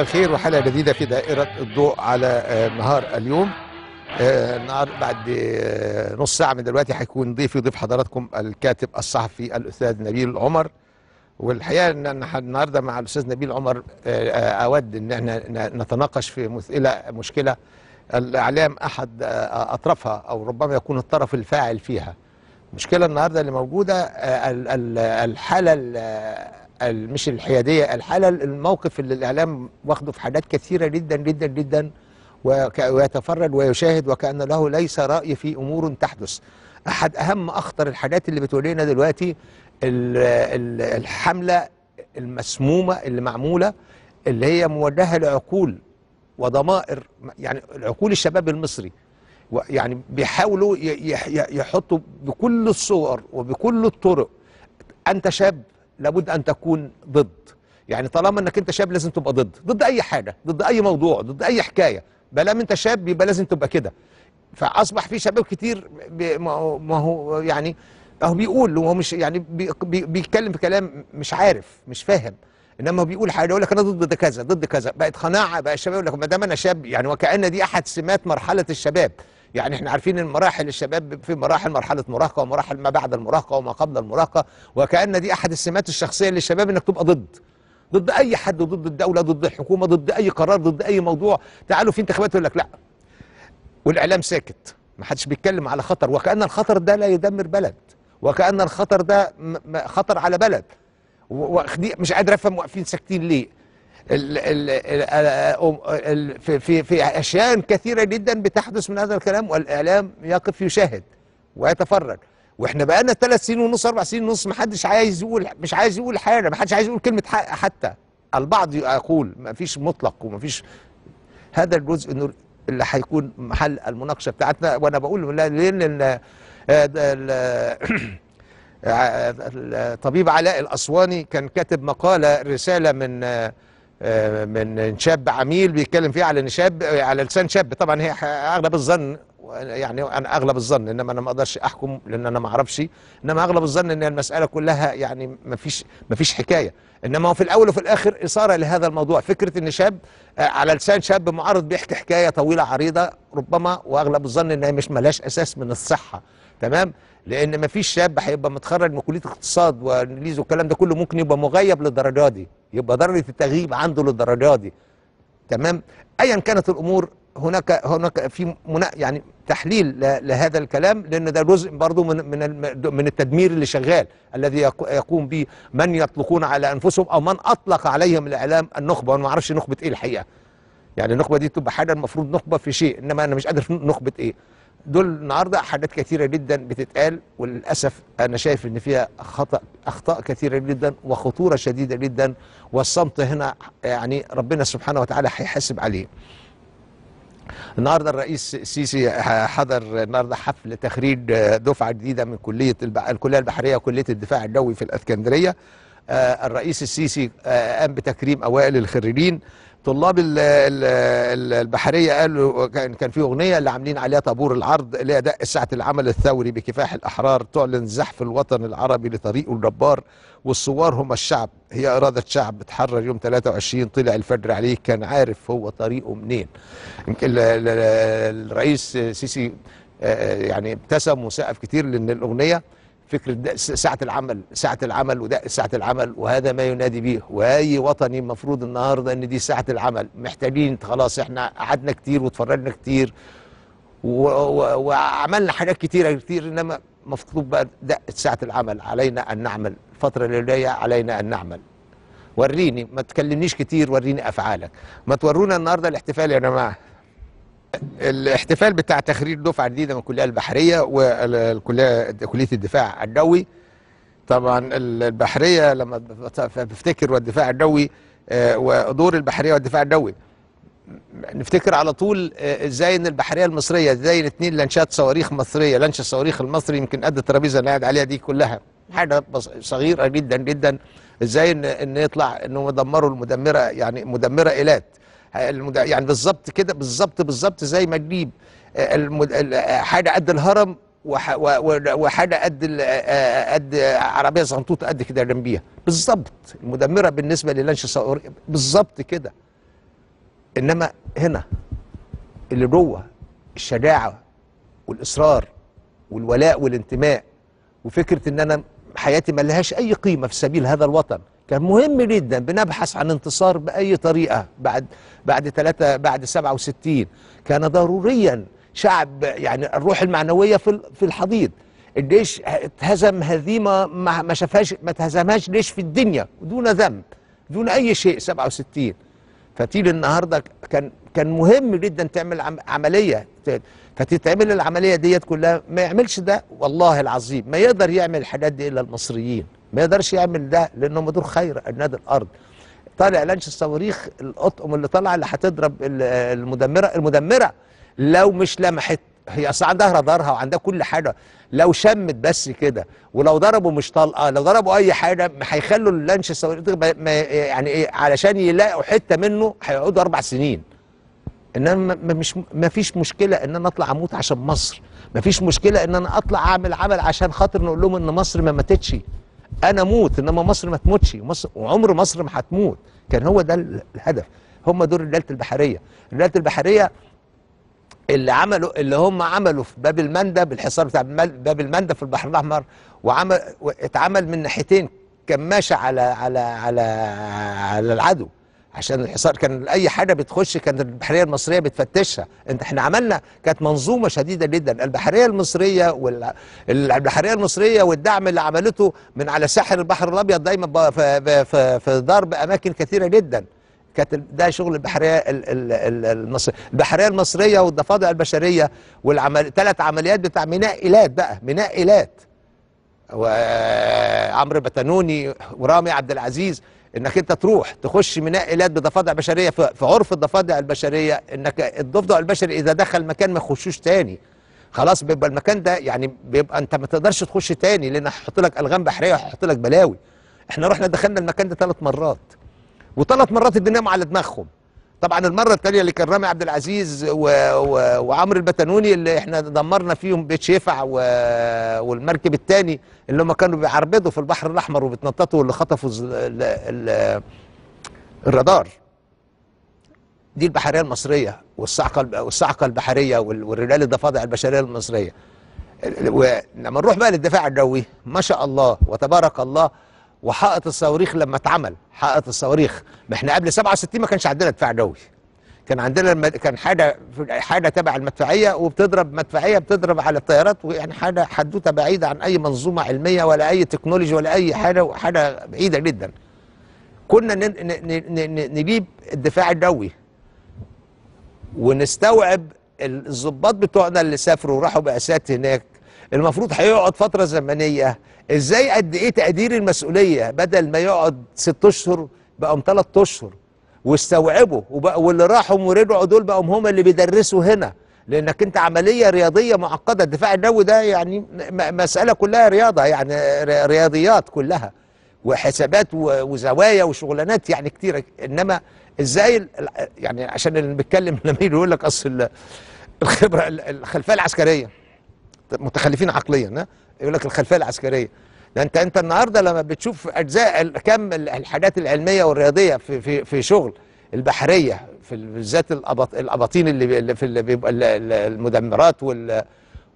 مساء الخير وحلقه جديده في دائره الضوء على آه، نهار اليوم آه، النهار بعد آه، نص ساعه من دلوقتي هيكون ضيفي ضيف حضراتكم الكاتب الصحفي الاستاذ نبيل عمر والحقيقه ان النهارده مع الاستاذ نبيل عمر اود ان احنا نتناقش في مساله مشكله الاعلام احد اطرافها او ربما يكون الطرف الفاعل فيها مشكلة النهارده اللي موجوده الحاله مش الحياديه الحاله الموقف اللي الاعلام واخده في حاجات كثيره جدا جدا جدا ويتفرج ويشاهد وكأن له ليس رأي في أمور تحدث أحد أهم أخطر الحاجات اللي بتولينا دلوقتي الحملة المسمومة اللي معمولة اللي هي موجهة لعقول وضمائر يعني عقول الشباب المصري يعني بيحاولوا يحطوا بكل الصور وبكل الطرق أنت شاب لابد أن تكون ضد يعني طالما أنك أنت شاب لازم تبقى ضد ضد أي حاجة ضد أي موضوع ضد أي حكاية بلام أنت شاب يبقى لازم تبقى كده فأصبح في شباب كتير ما هو يعني هو بيقول هو مش يعني بيتكلم في كلام مش عارف مش فاهم انما هو بيقول حاجه يقول لك انا ضد كذا ضد كذا بقت قناعه بقى الشباب يقول لك ما دام انا شاب يعني وكان دي احد سمات مرحله الشباب يعني احنا عارفين المراحل الشباب في مراحل مرحله مراهقه ومراحل ما بعد المراهقه وما قبل المراهقه وكان دي احد السمات الشخصيه للشباب انك تبقى ضد ضد اي حد ضد الدوله ضد الحكومه ضد اي قرار ضد اي موضوع تعالوا في انتخابات يقول لك لا والاعلام ساكت ما حدش بيتكلم على خطر وكان الخطر ده لا يدمر بلد وكان الخطر ده خطر على بلد مش قادر افهم واقفين ساكتين ليه في في اشياء كثيره جدا بتحدث من هذا الكلام والاعلام يقف يشاهد ويتفرج واحنا بقالنا ثلاث سنين ونص اربع سنين ونص ما حدش عايز يقول مش عايز يقول حاجه ما حدش عايز يقول كلمه حق حتى البعض يقول ما فيش مطلق وما فيش هذا الجزء انه اللي هيكون محل المناقشه بتاعتنا وانا بقول لان آه، آه، آه، الطبيب علاء الاسواني كان كاتب مقاله رساله من آه، من شاب عميل بيتكلم فيها على ان شاب على لسان شاب طبعا هي اغلب الظن يعني انا اغلب الظن انما انا ما اقدرش احكم لان انا ما اعرفش انما اغلب الظن ان المساله كلها يعني ما فيش ما فيش حكايه انما هو في الاول وفي الاخر اثاره لهذا الموضوع فكره ان شاب آه، على لسان شاب معارض بيحكي حكايه طويله عريضه ربما واغلب الظن انها مش ملاش اساس من الصحه تمام لان ما فيش شاب هيبقى متخرج من كليه اقتصاد وانجليزي والكلام ده كله ممكن يبقى مغيب للدرجه دي يبقى درجه التغييب عنده للدرجه دي تمام ايا كانت الامور هناك هناك في يعني تحليل لهذا الكلام لان ده جزء برضه من من من التدمير اللي شغال الذي يقوم به من يطلقون على انفسهم او من اطلق عليهم الاعلام النخبه وانا ما اعرفش نخبه ايه الحقيقه يعني النخبه دي تبقى حاجه المفروض نخبه في شيء انما انا مش قادر نخبه ايه دول النهارده حاجات كثيره جدا بتتقال وللاسف انا شايف ان فيها خطا اخطاء كثيره جدا وخطوره شديده جدا والصمت هنا يعني ربنا سبحانه وتعالى هيحاسب عليه. النهارده الرئيس السيسي حضر النهارده حفل تخريج دفعه جديده من كليه الكليه البحريه وكليه الدفاع الجوي في الاسكندريه. آه، الرئيس السيسي آه، قام بتكريم اوائل الخريجين طلاب البحريه قالوا كان في اغنيه اللي عاملين عليها طابور العرض اللي هي دق ساعه العمل الثوري بكفاح الاحرار تعلن زحف الوطن العربي لطريقه الجبار والثوار هم الشعب هي اراده شعب اتحرر يوم 23 طلع الفجر عليه كان عارف هو طريقه منين يمكن الرئيس سيسي آه، آه، يعني ابتسم وسقف كتير لان الاغنيه فكره ساعه العمل ساعه العمل وده ساعه العمل وهذا ما ينادي به واي وطني المفروض النهارده ان دي ساعه العمل محتاجين خلاص احنا قعدنا كتير واتفرجنا كتير وعملنا حاجات كتيره كتير انما مفروض بقى دقه ساعه العمل علينا ان نعمل الفتره اللي جايه علينا ان نعمل وريني ما تكلمنيش كتير وريني افعالك ما تورونا النهارده الاحتفال يا جماعه الاحتفال بتاع تخريج دفعه جديده من الكليه البحريه والكليه كليه الدفاع الجوي طبعا البحريه لما بفتكر والدفاع الجوي آه، ودور البحريه والدفاع الجوي نفتكر على طول آه، ازاي ان البحريه المصريه ازاي الاثنين لانشات صواريخ مصريه لانش الصواريخ المصري يمكن قد الترابيزه اللي قاعد عليها دي كلها حاجه صغيره جدا جدا ازاي ان ان يطلع انهم دمروا المدمره يعني مدمره ايلات يعني بالظبط كده بالظبط بالظبط زي ما تجيب آه، آه، حاجه قد الهرم وحاجه قد آه، قد عربيه زنطوطه قد كده جنبيها بالظبط المدمره بالنسبه للانش بالظبط كده انما هنا اللي جوه الشجاعه والاصرار والولاء والانتماء وفكره ان انا حياتي ما لهاش اي قيمه في سبيل هذا الوطن كان مهم جدا بنبحث عن انتصار باي طريقه بعد بعد 3 بعد 67 كان ضروريا شعب يعني الروح المعنويه في في الحضيض الجيش اتهزم هزيمه ما ما شافهاش ما اتهزمهاش ليش في الدنيا دون ذنب دون اي شيء 67 فتيجي النهارده كان كان مهم جدا تعمل عمليه فتتعمل العمليه ديت كلها ما يعملش ده والله العظيم ما يقدر يعمل الحاجات دي الا المصريين ما يقدرش يعمل ده هم دول خير النادي الارض طالع لانش الصواريخ الاطقم اللي طالعه اللي هتضرب المدمره المدمره لو مش لمحت هي اصل عندها رادارها وعندها كل حاجه لو شمت بس كده ولو ضربوا مش طلقه آه، لو ضربوا اي حاجه هيخلوا اللانش الصواريخ يعني ايه علشان يلاقوا حته منه هيقعدوا اربع سنين انما مش ما فيش مشكله ان انا اطلع اموت عشان مصر ما فيش مشكله ان انا اطلع اعمل عمل عشان خاطر نقول لهم ان مصر ما ماتتش انا اموت انما مصر ما تموتش مصر وعمر مصر ما هتموت كان هو ده الهدف هم دول رجاله البحريه رجاله البحريه اللي عملوا اللي هم عملوا في باب المندب بالحصار بتاع باب المندب في البحر الاحمر وعمل اتعمل من ناحيتين كماشه على على على على العدو عشان الحصار كان اي حاجه بتخش كانت البحريه المصريه بتفتشها انت احنا عملنا كانت منظومه شديده جدا البحريه المصريه والبحريه المصريه والدعم اللي عملته من على ساحل البحر الابيض دايما في, في, في ضرب اماكن كثيره جدا كانت ده شغل البحريه المصريه البحريه المصريه والضفادع البشريه والعمل ثلاث عمليات بتاع ميناء ايلات بقى ميناء ايلات وعمرو بتنوني ورامي عبد العزيز انك انت تروح تخش ميناء ايلات بضفادع بشريه في عرف الضفادع البشريه انك الضفدع البشري اذا دخل مكان ما يخشوش تاني خلاص بيبقى المكان ده يعني بيبقى انت ما تقدرش تخش تاني لان هيحط لك الغام بحريه وهيحط لك بلاوي احنا رحنا دخلنا المكان ده ثلاث مرات وثلاث مرات اديناهم على دماغهم طبعا المره الثانيه اللي كان رامي عبد العزيز و... و... وعمرو البتنوني اللي احنا دمرنا فيهم بيت شيفع و... والمركب الثاني اللي هم كانوا بيعربدوا في البحر الاحمر وبيتنططوا واللي خطفوا ال... ال... الرادار دي البحريه المصريه والصعقه والصعقه البحريه والرجال الضفادع البشريه المصريه لما نروح بقى للدفاع الجوي ما شاء الله وتبارك الله وحائط الصواريخ لما اتعمل حائط الصواريخ ما احنا قبل 67 ما كانش عندنا دفاع جوي كان عندنا الم... كان حاجه حاجه تبع المدفعيه وبتضرب مدفعيه بتضرب على الطيارات ويعني حاجه حدوته بعيده عن اي منظومه علميه ولا اي تكنولوجي ولا اي حاجه حاجه بعيده جدا كنا ن... ن... ن... نجيب الدفاع الجوي ونستوعب الظباط بتوعنا اللي سافروا وراحوا باسات هناك المفروض هيقعد فتره زمنيه ازاي قد ايه تقدير المسؤوليه بدل ما يقعد ست اشهر بقوا ثلاث اشهر واستوعبوا واللي راحوا ورجعوا دول بقوا هم اللي بيدرسوا هنا لانك انت عمليه رياضيه معقده الدفاع النووي ده يعني مساله كلها رياضه يعني رياضيات كلها وحسابات وزوايا وشغلانات يعني كتيره انما ازاي يعني عشان اللي بيتكلم لما يقول لك اصل الخبره الخلفيه العسكريه متخلفين عقليا يقول لك الخلفيه العسكريه ده انت انت النهارده لما بتشوف اجزاء كم الحاجات العلميه والرياضيه في في في شغل البحريه في بالذات الاباطين اللي في اللي المدمرات وال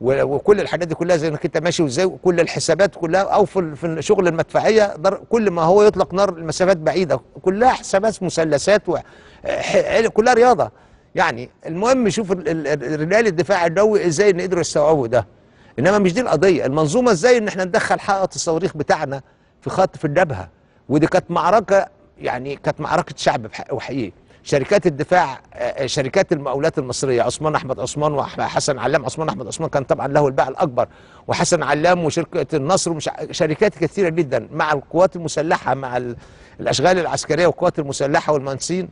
وكل الحاجات دي كلها زي انك انت ماشي وازاي وكل الحسابات كلها او في شغل المدفعيه كل ما هو يطلق نار المسافات بعيده كلها حسابات مثلثات كلها رياضه يعني المهم شوف رجال الدفاع الجوي ازاي ان قدروا يستوعبوا ده انما مش دي القضيه المنظومه ازاي ان احنا ندخل حائط الصواريخ بتاعنا في خط في الجبهه ودي كانت معركه يعني كانت معركه شعب وحقيقي شركات الدفاع آه، آه، شركات المقاولات المصريه عثمان احمد عثمان وحسن علام عثمان احمد عثمان كان طبعا له الباع الاكبر وحسن علام وشركه النصر ومش شركات كثيره جدا مع القوات المسلحه مع الاشغال العسكريه والقوات المسلحه والمهندسين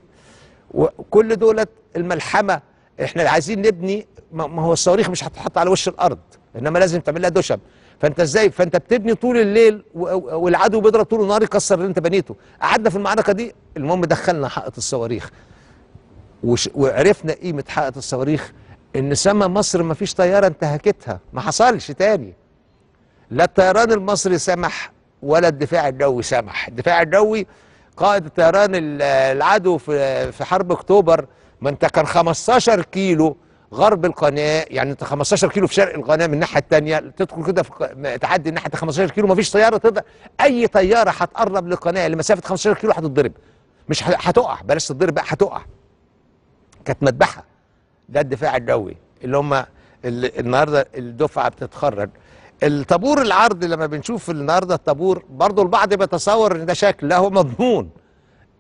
وكل دولت الملحمه احنا عايزين نبني ما هو الصواريخ مش هتتحط على وش الارض انما لازم تعمل لها دوشب فانت ازاي فانت بتبني طول الليل والعدو بيضرب طول النهار يكسر اللي انت بنيته قعدنا في المعركه دي المهم دخلنا حائط الصواريخ وعرفنا قيمه حائط الصواريخ ان سما مصر ما فيش طياره انتهكتها ما حصلش تاني لا الطيران المصري سمح ولا الدفاع الجوي سمح الدفاع الجوي قائد الطيران العدو في حرب اكتوبر ما انت كان 15 كيلو غرب القناه يعني انت 15 كيلو في شرق القناه من الناحيه الثانيه تدخل كده في تعدي الناحيه 15 كيلو مفيش طياره تقدر اي طياره هتقرب للقناه لمسافه 15 كيلو هتتضرب مش هتقع بلاش تتضرب بقى هتقع كانت مذبحه ده الدفاع الجوي اللي هم النهارده الدفعه بتتخرج الطابور العرض لما بنشوف النهارده الطابور برضه البعض بيتصور ان ده شكل لا هو مضمون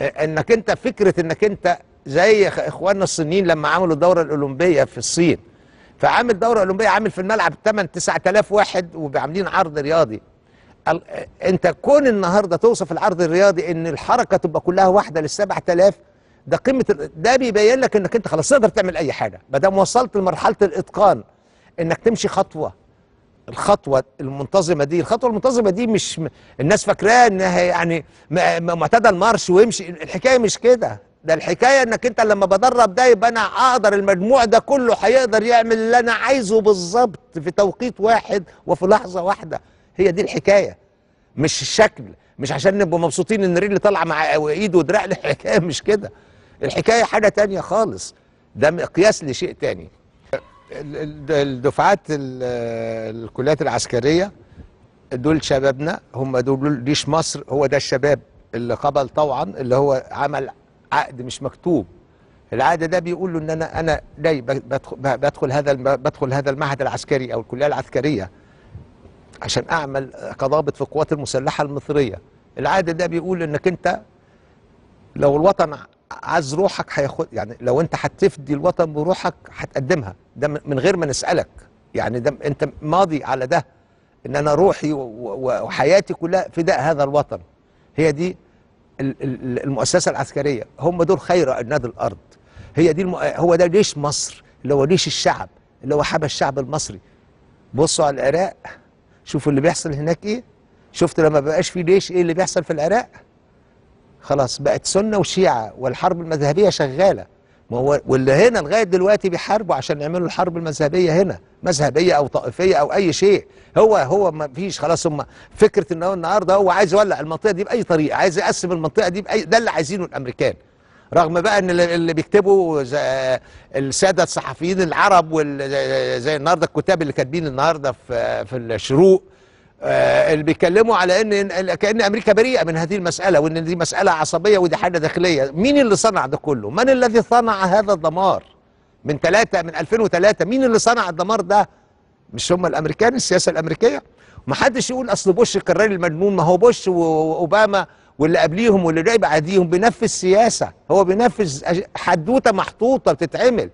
انك انت فكره انك انت زي اخواننا الصينيين لما عملوا الدوره الاولمبيه في الصين فعامل دوره اولمبيه عامل في الملعب 8 9000 واحد وعاملين عرض رياضي انت كون النهارده توصف العرض الرياضي ان الحركه تبقى كلها واحده لل 7000 ده قمه ده بيبين لك انك انت خلاص تقدر تعمل اي حاجه ما دام وصلت لمرحله الاتقان انك تمشي خطوه الخطوه المنتظمه دي الخطوه المنتظمه دي مش م... الناس فاكراها انها يعني معتدى المارش ويمشي الحكايه مش كده ده الحكايه انك انت لما بدرب ده يبقى انا اقدر المجموع ده كله هيقدر يعمل اللي انا عايزه بالظبط في توقيت واحد وفي لحظه واحده هي دي الحكايه مش الشكل مش عشان نبقى مبسوطين ان رجلي طالعه مع ايد ودراع الحكايه مش كده الحكايه حاجه تانية خالص ده مقياس لشيء تاني الدفعات الكليات العسكريه دول شبابنا هم دول جيش مصر هو ده الشباب اللي قبل طوعا اللي هو عمل عقد مش مكتوب العقد ده بيقول له ان انا انا جاي بدخل هذا بدخل هذا المعهد العسكري او الكليه العسكريه عشان اعمل كضابط في القوات المسلحه المصريه العقد ده بيقول انك انت لو الوطن عز روحك هياخد يعني لو انت هتفدي الوطن بروحك هتقدمها ده من غير ما نسالك يعني ده انت ماضي على ده ان انا روحي وحياتي كلها فداء هذا الوطن هي دي المؤسسه العسكريه هم دول خير اجناد الارض هي دي المؤ... هو ده جيش مصر اللي هو جيش الشعب اللي هو حب الشعب المصري بصوا على العراق شوفوا اللي بيحصل هناك ايه شفت لما بقاش في جيش ايه اللي بيحصل في العراق خلاص بقت سنه وشيعه والحرب المذهبيه شغاله ما هو واللي هنا لغايه دلوقتي بيحاربوا عشان يعملوا الحرب المذهبيه هنا مذهبيه او طائفيه او اي شيء هو هو ما فيش خلاص هم فكره ان هو النهارده هو عايز يولع المنطقه دي باي طريقه عايز يقسم المنطقه دي باي ده اللي عايزينه الامريكان رغم بقى ان اللي بيكتبوا الساده الصحفيين العرب وال زي النهارده الكتاب اللي كاتبين النهارده في في الشروق آه، اللي بيتكلموا على ان كان امريكا بريئه من هذه المساله وان دي مساله عصبيه ودي حاجه داخليه مين اللي صنع ده كله من الذي صنع هذا الدمار من ثلاثة من 2003 مين اللي صنع الدمار ده مش هم الامريكان السياسه الامريكيه محدش يقول اصل بوش كرار المجنون ما هو بوش واوباما واللي قبليهم واللي جاي بعديهم بينفذ سياسه هو بينفذ حدوته محطوطه بتتعمل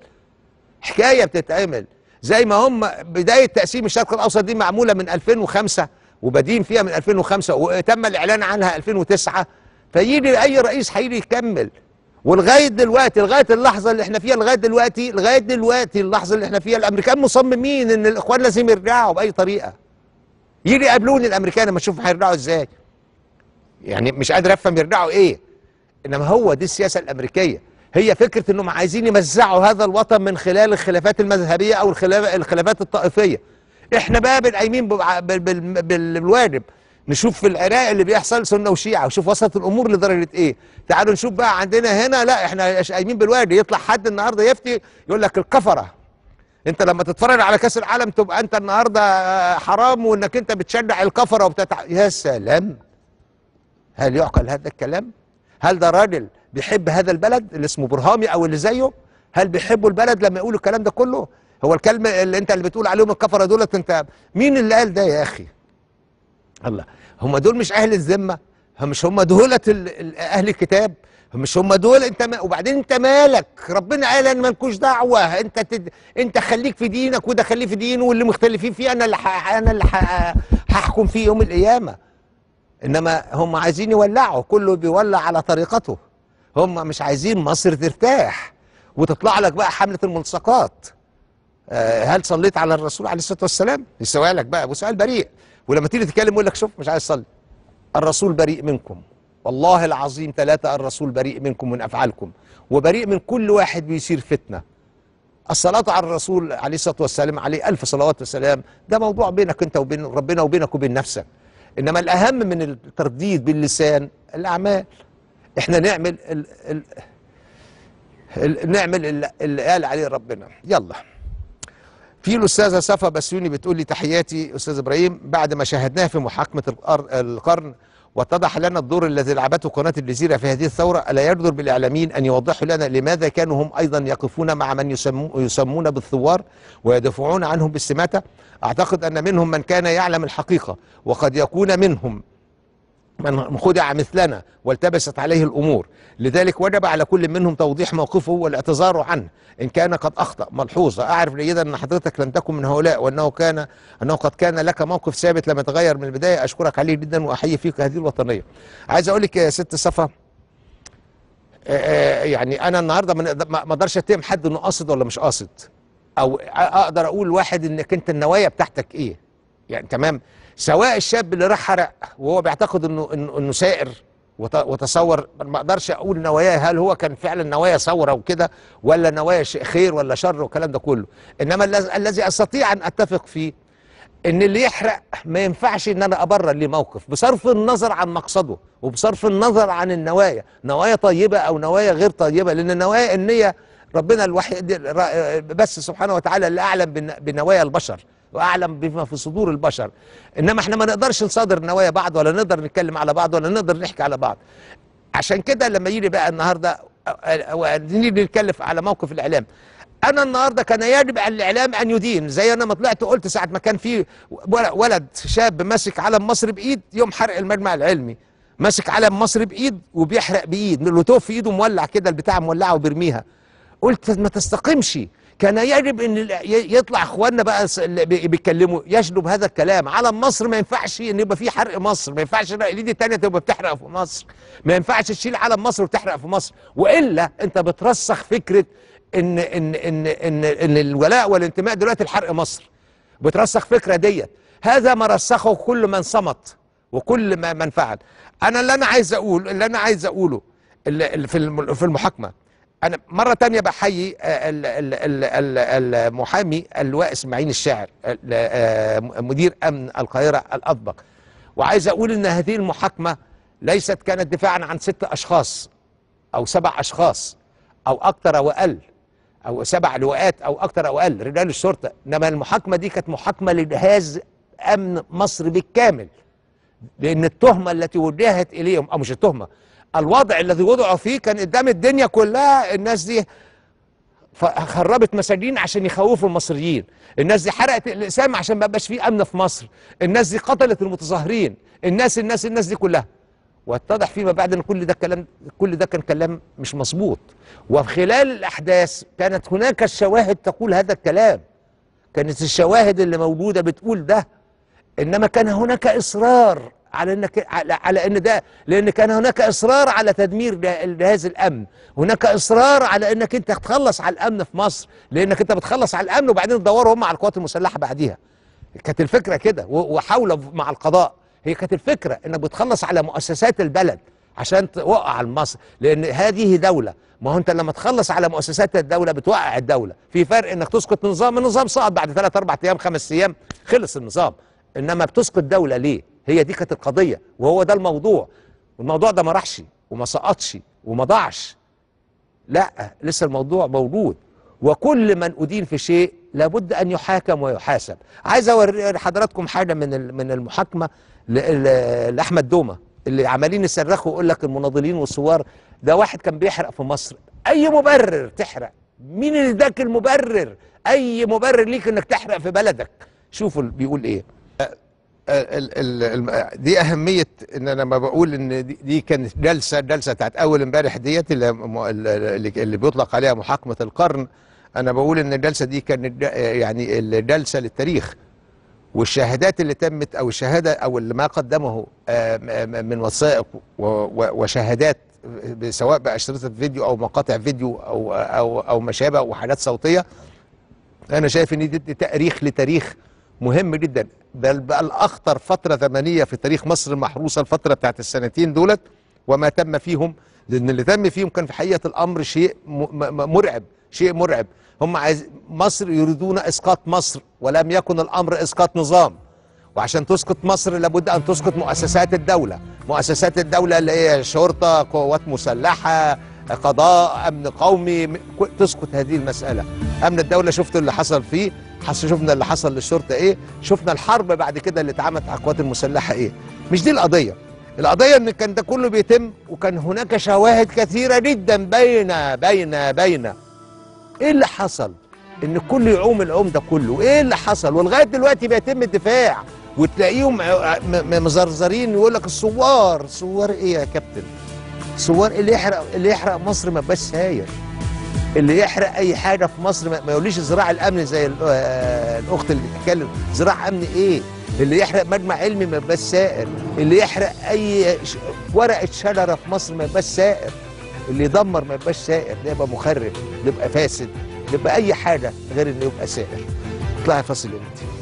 حكايه بتتعمل زي ما هم بدايه تقسيم الشرق الاوسط دي معموله من 2005 وبدين فيها من 2005 وتم الاعلان عنها 2009 فيجي اي رئيس هيجي يكمل ولغايه دلوقتي لغايه اللحظه اللي احنا فيها لغايه دلوقتي لغايه دلوقتي اللحظه اللي احنا فيها الامريكان مصممين ان الاخوان لازم يرجعوا باي طريقه يجي يقابلوني الامريكان اما اشوف هيرجعوا ازاي يعني مش قادر افهم يرجعوا ايه انما هو دي السياسه الامريكيه هي فكره انهم عايزين يمزعوا هذا الوطن من خلال الخلافات المذهبيه او الخلافات الطائفيه احنا بقى بنقايمين بالواجب نشوف في العراق اللي بيحصل سنه وشيعه وشوف وصلت الامور لدرجه ايه تعالوا نشوف بقى عندنا هنا لا احنا قايمين بالواجب يطلع حد النهارده يفتي يقول لك الكفره انت لما تتفرج على كاس العالم تبقى انت النهارده آه، حرام وانك انت بتشجع الكفره وبتتع... يا سلام هل يعقل هذا الكلام هل ده راجل بيحب هذا البلد اللي اسمه برهامي او اللي زيه هل بيحبوا البلد لما يقولوا الكلام ده كله هو الكلمة اللي انت اللي بتقول عليهم الكفرة دولت انت مين اللي قال ده يا اخي الله هم دول مش اهل الذمة مش هم دولت اهل الكتاب مش هم دول انت ما وبعدين انت مالك ربنا قال انا مالكوش دعوه انت تد... انت خليك في دينك وده خليه في دينه واللي مختلفين فيه انا اللي انا اللي هحكم فيه يوم القيامه انما هم عايزين يولعوا كله بيولع على طريقته هم مش عايزين مصر ترتاح وتطلع لك بقى حمله الملصقات آه، هل صليت على الرسول عليه الصلاه والسلام؟ سؤالك بقى وسؤال بريء ولما تيجي تتكلم يقول لك شوف مش عايز اصلي الرسول بريء منكم والله العظيم ثلاثة الرسول بريء منكم من أفعالكم وبريء من كل واحد بيثير فتنة الصلاة على الرسول عليه الصلاة والسلام عليه ألف صلوات وسلام ده موضوع بينك أنت وبين ربنا وبينك وبين نفسك إنما الأهم من الترديد باللسان الأعمال إحنا نعمل ال ال ال نعمل اللي قال عليه ربنا يلا في الاستاذه صفا بسيوني بتقول لي تحياتي استاذ ابراهيم بعد ما شاهدناها في محاكمه القرن واتضح لنا الدور الذي لعبته قناه الجزيره في هذه الثوره الا يجدر بالاعلاميين ان يوضحوا لنا لماذا كانوا هم ايضا يقفون مع من يسمون بالثوار ويدافعون عنهم بالسماته اعتقد ان منهم من كان يعلم الحقيقه وقد يكون منهم من خدع مثلنا والتبست عليه الأمور لذلك وجب على كل منهم توضيح موقفه والاعتذار عنه إن كان قد أخطأ ملحوظة أعرف جيدا أن حضرتك لم تكن من هؤلاء وأنه كان أنه قد كان لك موقف ثابت لم يتغير من البداية أشكرك عليه جدا وأحيي فيك هذه الوطنية عايز أقول لك يا ست صفا آه، آه، يعني أنا النهاردة ما أقدرش أتهم حد أنه قاصد ولا مش قاصد أو أقدر أقول واحد أنك أنت النوايا بتاعتك إيه يعني تمام سواء الشاب اللي راح حرق وهو بيعتقد انه انه سائر وتصور ما اقدرش اقول نواياه هل هو كان فعلا نوايا ثوره وكده ولا نوايا خير ولا شر والكلام ده كله انما الذي استطيع ان اتفق فيه ان اللي يحرق ما ينفعش ان انا ابرر ليه موقف بصرف النظر عن مقصده وبصرف النظر عن النوايا نوايا طيبه او نوايا غير طيبه لان النوايا النيه ربنا الوحيد بس سبحانه وتعالى اللي اعلم بنوايا البشر واعلم بما في صدور البشر انما احنا ما نقدرش نصادر نوايا بعض ولا نقدر نتكلم على بعض ولا نقدر نحكي على بعض عشان كده لما يجي بقى النهارده نيجي نتكلف على موقف الاعلام انا النهارده كان يجب على الاعلام ان يدين زي انا ما طلعت قلت ساعه ما كان في ولد شاب ماسك علم مصر بايد يوم حرق المجمع العلمي ماسك علم مصر بايد وبيحرق بايد اللوتوف في ايده مولع كده البتاع مولعه وبيرميها قلت ما تستقمش كان يجب ان يطلع اخواننا بقى اللي بيتكلموا يشنوا بهذا الكلام على مصر ما ينفعش ان يبقى في حرق مصر ما ينفعش ايدي تانية تبقى بتحرق في مصر ما ينفعش تشيل علم مصر وتحرق في مصر والا انت بترسخ فكره ان ان ان ان, إن الولاء والانتماء دلوقتي لحرق مصر بترسخ فكره ديت هذا ما رسخه كل من صمت وكل ما من فعل انا اللي انا عايز اقول اللي انا عايز اقوله في في المحاكمه انا مره تانية بحيي آه، المحامي اللواء اسماعيل الشاعر آه، آه، مدير امن القاهره الاطبق وعايز اقول ان هذه المحاكمه ليست كانت دفاعا عن ست اشخاص او سبع اشخاص او اكثر او اقل او سبع لواءات او اكثر او اقل رجال الشرطه انما المحاكمه دي كانت محاكمه لجهاز امن مصر بالكامل لان التهمه التي وجهت اليهم او مش التهمه الوضع الذي وضعوا فيه كان قدام الدنيا كلها الناس دي خربت مساجين عشان يخوفوا المصريين الناس دي حرقت الاقسام عشان ما بقاش فيه امن في مصر الناس دي قتلت المتظاهرين الناس الناس الناس دي كلها واتضح فيما بعد ان كل ده كلام كل ده كان كلام مش مظبوط وخلال الاحداث كانت هناك الشواهد تقول هذا الكلام كانت الشواهد اللي موجوده بتقول ده انما كان هناك اصرار على انك على ان ده لان كان هناك اصرار على تدمير جهاز الامن هناك اصرار على انك انت تخلص على الامن في مصر لانك انت بتخلص على الامن وبعدين تدوروا هم على القوات المسلحه بعديها كانت الفكره كده وحاولوا مع القضاء هي كانت الفكره انك بتخلص على مؤسسات البلد عشان توقع مصر لان هذه دوله ما هو انت لما تخلص على مؤسسات الدوله بتوقع الدوله في فرق انك تسقط نظام النظام سقط بعد ثلاث اربع ايام خمس ايام خلص النظام انما بتسقط دوله ليه هي دي كانت القضيه وهو ده الموضوع والموضوع ده ما راحش وما سقطش وما ضاعش لا لسه الموضوع موجود وكل من أدين في شيء لابد أن يحاكم ويحاسب عايز أوري لحضراتكم حاجة من من المحاكمة لأحمد دومة اللي عمالين يصرخوا يقول لك المناضلين والثوار ده واحد كان بيحرق في مصر أي مبرر تحرق مين اللي داك المبرر أي مبرر ليك إنك تحرق في بلدك شوفوا بيقول إيه دي اهميه ان انا لما بقول ان دي كانت جلسه جلسه بتاعت اول امبارح ديت اللي, اللي بيطلق عليها محاكمه القرن انا بقول ان الجلسه دي كانت يعني الجلسه للتاريخ والشهادات اللي تمت او الشهاده او اللي ما قدمه آه، من وثائق وشهادات سواء باشرطه فيديو او مقاطع فيديو او او او ما شابه وحاجات صوتيه انا شايف ان دي تاريخ لتاريخ مهم جدا بل بقى الاخطر فتره زمنيه في تاريخ مصر المحروسه الفتره بتاعت السنتين دولت وما تم فيهم لان اللي تم فيهم كان في حقيقه الامر شيء مرعب شيء مرعب هم عايز مصر يريدون اسقاط مصر ولم يكن الامر اسقاط نظام وعشان تسقط مصر لابد ان تسقط مؤسسات الدوله مؤسسات الدوله اللي هي شرطه قوات مسلحه قضاء امن قومي تسقط هذه المساله امن الدوله شفتوا اللي حصل فيه شفنا اللي حصل للشرطه ايه شفنا الحرب بعد كده اللي اتعملت على القوات المسلحه ايه مش دي القضيه القضيه ان كان ده كله بيتم وكان هناك شواهد كثيره جدا باينه باينه باينه ايه اللي حصل ان كل يعوم العوم ده كله ايه اللي حصل ولغايه دلوقتي بيتم الدفاع وتلاقيهم مزرزرين يقول لك الثوار ثوار ايه يا كابتن ثوار اللي يحرق اللي يحرق مصر ما بقاش ساير اللي يحرق اي حاجه في مصر ما يقوليش زراع الامن زي آه، الاخت اللي بتتكلم زراع امن ايه اللي يحرق مجمع علمي ما يبقاش سائر اللي يحرق اي ورقه شجره في مصر ما يبقاش سائر اللي يدمر ما يبقاش سائر ده يبقى مخرب ده يبقى فاسد ده يبقى اي حاجه غير انه يبقى سائر اطلعي فاصل انت